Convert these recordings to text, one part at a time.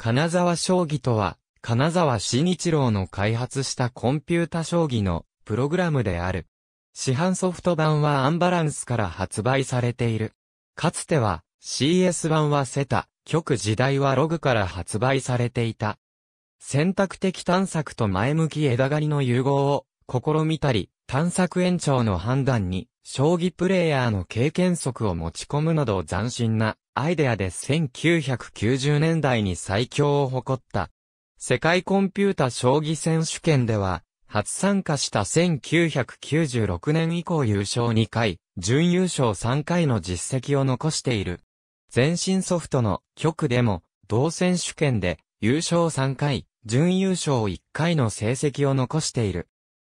金沢将棋とは、金沢新一郎の開発したコンピュータ将棋のプログラムである。市販ソフト版はアンバランスから発売されている。かつては CS 版はセタ、極時代はログから発売されていた。選択的探索と前向き枝刈りの融合を試みたり、探索延長の判断に将棋プレイヤーの経験則を持ち込むなど斬新なアイデアで1990年代に最強を誇った。世界コンピュータ将棋選手権では、初参加した1996年以降優勝2回、準優勝3回の実績を残している。全身ソフトの局でも、同選手権で優勝3回、準優勝1回の成績を残している。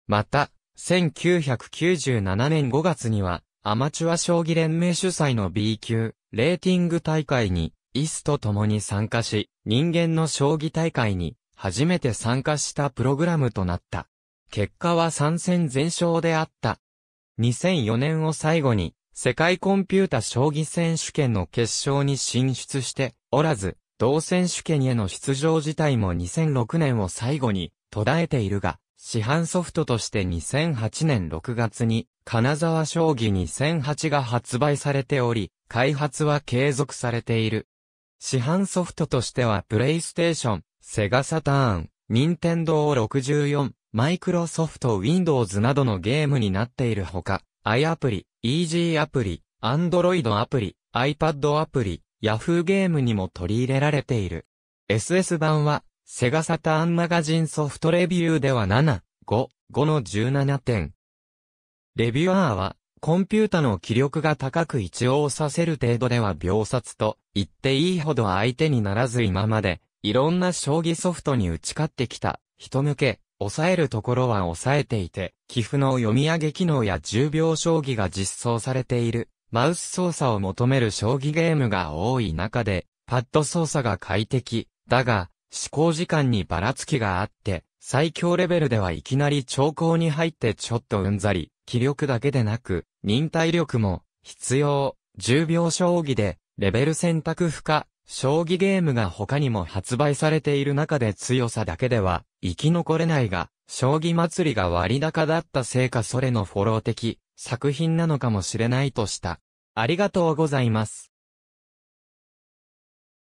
また、1997年5月には、アマチュア将棋連盟主催の B 級、レーティング大会に、イスと共に参加し、人間の将棋大会に、初めて参加したプログラムとなった。結果は参戦全勝であった。2004年を最後に、世界コンピュータ将棋選手権の決勝に進出しておらず、同選手権への出場自体も2006年を最後に途絶えているが、市販ソフトとして2008年6月に、金沢将棋2008が発売されており、開発は継続されている。市販ソフトとしてはプレイステーション、セガサターン、ニンテンドー64、マイクロソフト Windows などのゲームになっているほか、i アプリ、EG アプリ、Android アプリ、iPad アプリ、Yahoo ゲームにも取り入れられている。SS 版はセガサターンマガジンソフトレビューでは7、5、5の17点。レビュアーは、コンピュータの気力が高く一応させる程度では秒殺と言っていいほど相手にならず今まで、いろんな将棋ソフトに打ち勝ってきた、人向け、抑えるところは抑えていて、寄付の読み上げ機能や10秒将棋が実装されている、マウス操作を求める将棋ゲームが多い中で、パッド操作が快適、だが、思考時間にばらつきがあって、最強レベルではいきなり兆候に入ってちょっとうんざり、気力だけでなく、忍耐力も必要、10秒将棋で、レベル選択不可、将棋ゲームが他にも発売されている中で強さだけでは生き残れないが、将棋祭りが割高だったせいかそれのフォロー的作品なのかもしれないとした。ありがとうございます。